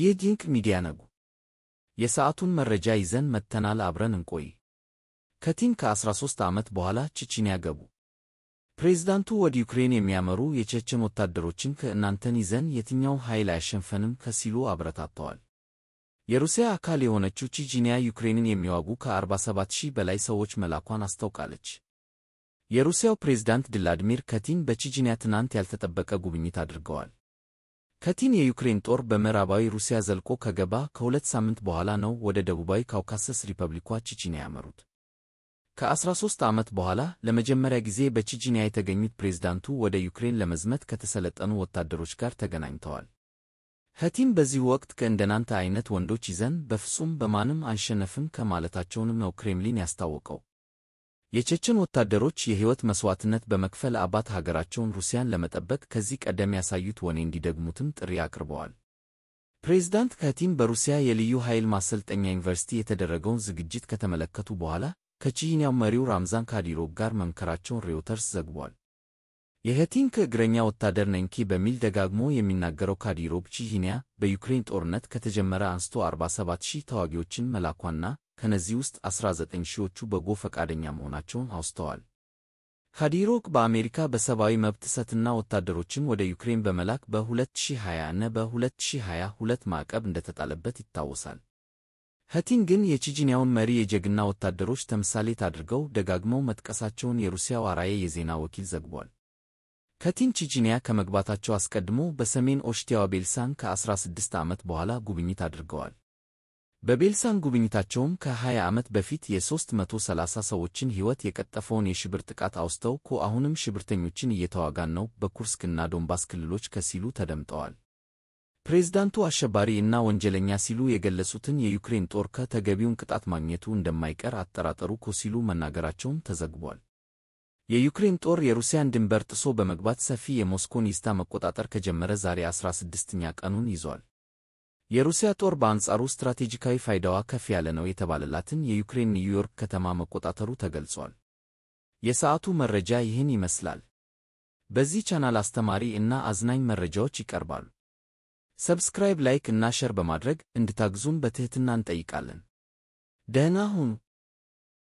ይህ ዲንክ ሚዲያ ነጉ የሰዓቱን መረጃ ይዘን መጥተናል። አብረን እንቆይ። ከቲን ከ13 ዓመት በኋላ ቼችንያ ገቡ። ፕሬዝዳንቱ ወደ ዩክሬን የሚያመሩ የቼቼን ወታደሮችን ከእናንተን ይዘን የትኛው ኃይል አያሸንፈንም ከሲሉ አብረታተዋል። የሩሲያ አካል የሆነችው ቼችንያ ዩክሬንን የሚዋጉ ከ47 ሺህ በላይ ሰዎች መላኳን አስታውቃለች። የሩሲያው ፕሬዝዳንት ቭላድሚር ፑቲን በቼችንያ ትናንት ያልተጠበቀ ጉብኝት አድርገዋል። ከቲን የዩክሬን ጦር በምዕራባዊ ሩሲያ ዘልቆ ከገባ ከሁለት ሳምንት በኋላ ነው ወደ ደቡባዊ ካውካሰስ ሪፐብሊኳ ቺቺኒያ ያመሩት። ከ13 ዓመት በኋላ ለመጀመሪያ ጊዜ በቺቺኒያ የተገኙት ፕሬዝዳንቱ ወደ ዩክሬን ለመዝመት ከተሰለጠኑ ወታደሮች ጋር ተገናኝተዋል። ኸቲን በዚህ ወቅት ከእንደናንተ አይነት ወንዶች ይዘን በፍጹም በማንም አንሸነፍም ከማለታቸውንም ነው ክሬምሊን ያስታወቀው። የቼችን ወታደሮች የሕይወት መሥዋዕትነት በመክፈል አባት ሀገራቸውን ሩሲያን ለመጠበቅ ከዚህ ቀደም ያሳዩት ወኔ እንዲደግሙትም ጥሪ አቅርበዋል። ፕሬዚዳንት ከቲም በሩሲያ የልዩ ኃይል ማሰልጠኛ ዩኒቨርሲቲ የተደረገውን ዝግጅት ከተመለከቱ በኋላ ከቺሂኒያው መሪው ራምዛን ካዲሮቭ ጋር መምከራቸውን ሬውተርስ ዘግቧል። የፑቲን ከእግረኛ ወታደር ነንኪ በሚል ደጋግሞ የሚናገረው ካዲሮቭ ቻይና በዩክሬን ጦርነት ከተጀመረ አንስቶ 47 ሺህ ተዋጊዎችን መላኳና ከነዚህ ውስጥ 19 ሺዎቹ በጎ ፈቃደኛ መሆናቸውን አውስተዋል። ካዲሮክ በአሜሪካ በሰብአዊ መብት ጥሰትና ወታደሮችን ወደ ዩክሬን በመላክ በ2020 እና በ2022 ማዕቀብ እንደተጣለበት ይታወሳል። ሀቲን ግን የቼችንያውን መሪ የጀግና ወታደሮች ተምሳሌት አድርገው ደጋግመው መጥቀሳቸውን የሩሲያው አራዬ የዜና ወኪል ዘግቧል። ከቲን ቼችንያ ከመግባታቸው አስቀድሞ በሰሜን ኦሽቲያዋ ቤልሳን ከ16 ዓመት በኋላ ጉብኝት አድርገዋል። በቤልሳን ጉብኝታቸውም ከ20 ዓመት በፊት የ330 ሰዎችን ሕይወት የቀጠፈውን የሽብር ጥቃት አውስተው ኮ አሁንም ሽብርተኞችን እየተዋጋን ነው በኩርስክና ዶንባስ ክልሎች ከሲሉ ተደምጠዋል። ፕሬዝዳንቱ አሸባሪ እና ወንጀለኛ ሲሉ የገለጹትን የዩክሬን ጦር ከተገቢውን ቅጣት ማግኘቱ እንደማይቀር አጠራጠሩ ኮ ሲሉ መናገራቸውም ተዘግቧል። የዩክሬን ጦር የሩሲያን ድንበር ጥሶ በመግባት ሰፊ የሞስኮን ይስታ መቆጣጠር ከጀመረ ዛሬ 16ኛ ቀኑን ይዟል። የሩሲያ ጦር በአንጻሩ ስትራቴጂካዊ ፋይዳዋ ከፍ ያለ ነው የተባለላትን የዩክሬን ኒውዮርክ ከተማ መቆጣጠሩ ተገልጿል። የሰዓቱ መረጃ ይህን ይመስላል። በዚህ ቻናል አስተማሪ እና አዝናኝ መረጃዎች ይቀርባሉ። ሰብስክራይብ፣ ላይክ እና ሸር በማድረግ እንድታግዙን በትህትና እንጠይቃለን። ደህና ሁኑ።